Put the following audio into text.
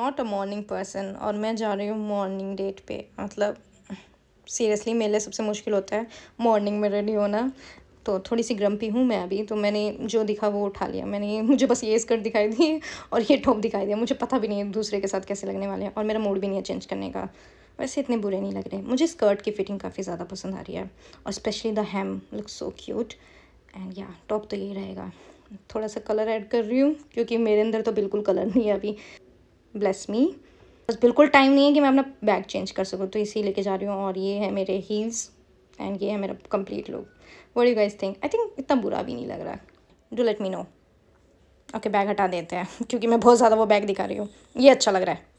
not a morning person और मैं जा रही हूँ मॉर्निंग डेट पे मतलब सीरियसली मेरे लिए सबसे मुश्किल होता है मॉर्निंग में रेडी होना तो थोड़ी सी ग्रम्पी हूँ मैं अभी तो मैंने जो दिखा वो उठा लिया मैंने मुझे बस ये स्कर्ट दिखाई दी और ये टॉप दिखाई दिया मुझे पता भी नहीं है दूसरे के साथ कैसे लगने वाले हैं और मेरा मूड भी नहीं है चेंज करने का वैसे इतने बुरे नहीं लग रहे मुझे स्कर्ट की फिटिंग काफ़ी ज़्यादा पसंद आ रही है और specially the hem look so cute and या टॉप तो यही रहेगा थोड़ा सा कलर ऐड कर रही हूँ क्योंकि मेरे अंदर तो बिल्कुल कलर नहीं है अभी ब्लेस मी बस बिल्कुल टाइम नहीं है कि मैं अपना बैग चेंज कर सकूँ तो इसी लेके जा रही हूँ और ये है मेरे हील्स एंड ये है मेरा complete look what you guys think I think इतना बुरा भी नहीं लग रहा do let me know okay bag हटा देते हैं क्योंकि मैं बहुत ज़्यादा वो बैग दिखा रही हूँ ये अच्छा लग रहा है